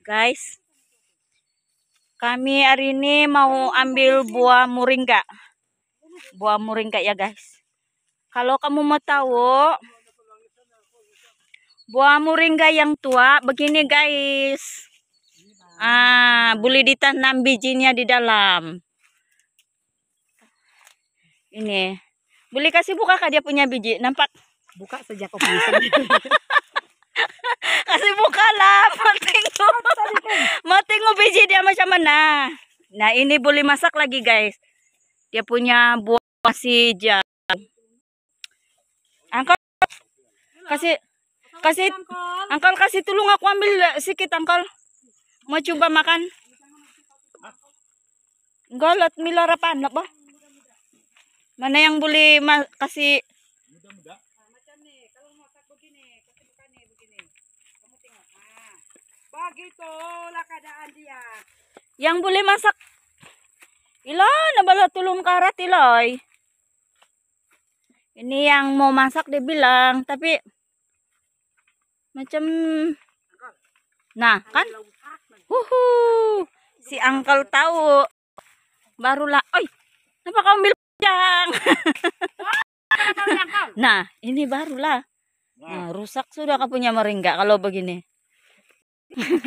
Guys, kami hari ini mau ambil buah muringka. Buah muringka ya guys. Kalau kamu mau tahu, buah muringka yang tua begini guys. Ah, boleh ditanam bijinya di dalam. Ini. Boleh kasih buka kah dia punya biji, nampak? Buka sejak kau bukala matingo matingo biji dia macam mana nah ini boleh masak lagi guys dia punya buah si jam angkol kasih kasih angkol kasih tulung aku ambil sedikit angkol mau coba makan golot mila rapan, boh? mana yang boleh kasih kamu tengok. Ah. keadaan dia. Yang boleh masak. Ilo, nabalo tulung karat iloy. Ini yang mau masak dia bilang, tapi macam Nah, kan? Uhu. Si angkel tahu. Barulah, oi. Kenapa kau ambil panjang? Oh, nah, ini barulah. Nah. nah, rusak sudah kau punya meringga kalau begini.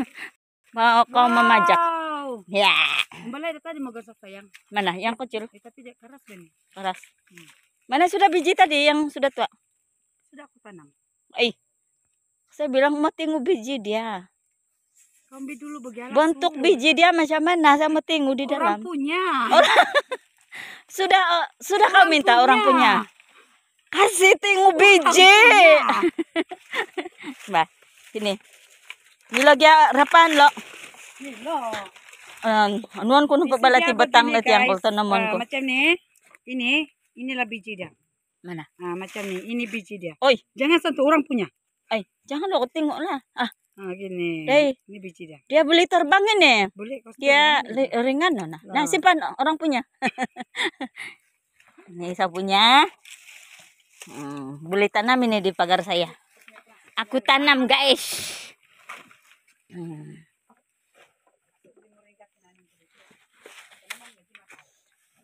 Mau kau memajak. Ya. Kembali ada tadi sayang. Mana? Yang kecil? Ya, tapi keras Keras. Hmm. Mana sudah biji tadi yang sudah tua? Sudah aku tanam. Eh. Saya bilang mau tinggu biji dia. Kambi dulu Bentuk dulu. biji dia macam mana? Saya mau tinggu di orang dalam. Oh, orang punya. sudah sudah kau minta punya. orang punya kasih ito biji, BJ. ba, sini. lagi rapan lo. ini lo anuan ko na ti batang na yang kulto naman ko. Macam ni, ini, inilah biji dia. Mana? Ah, macam ni, ini biji dia. Oi. Jangan satu orang punya. ai jangan lo, tengok lah. Ah, Ah, gini. Dia, ini biji dia. Dia beli terbang ini. Boleh. Dia ringan, nah. Nah, simpan orang punya. ini saya punya. Hmm, boleh tanam ini ya di pagar saya. Aku tanam, guys. Hmm.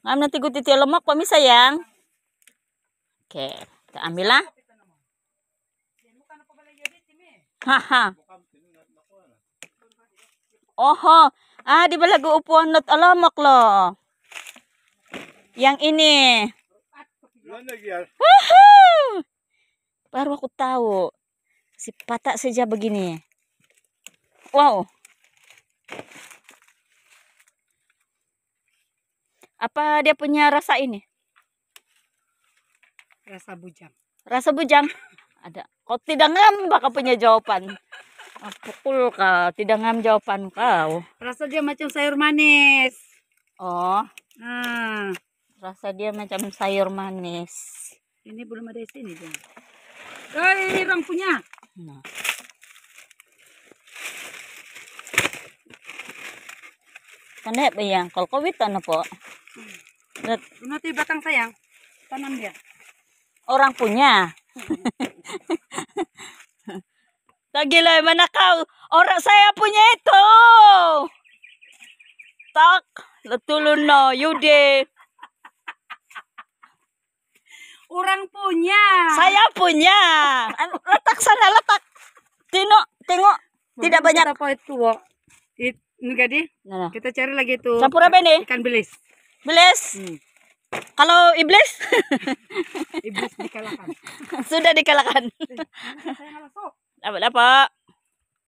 Ngam nanti gue titio lemak pami sayang. Oke, kita ambil lah. Haha. Oho, ah di bala upuan not lemak lo. Yang ini. Ya. Wuhu! baru aku tahu si patak saja begini wow apa dia punya rasa ini rasa bujang rasa bujang ada kau tidak ngambak kau punya jawaban pukul kau tidak ngam jawaban kau rasa dia macam sayur manis oh hmm. rasa dia macam sayur manis ini belum ada sini dia Hei, orang punya. Nah. Kanep yang kalkawitan na po. Dat Ano ti batang sayang? Tanam dia. Orang punya. mana kau, Orang saya punya itu. Tak. Latulon no. Yude. Orang punya. Saya punya. Anu, letak sana letak. Tino, tengok. Tidak banyak. Apa itu, wo? It, gadi? Nah, nah, Kita cari lagi itu. Campur apa ini? Ikan belis. Belis. Hmm. Kalau iblis? iblis dikalahkan. Sudah dikalahkan. Eh, saya Apa-apa?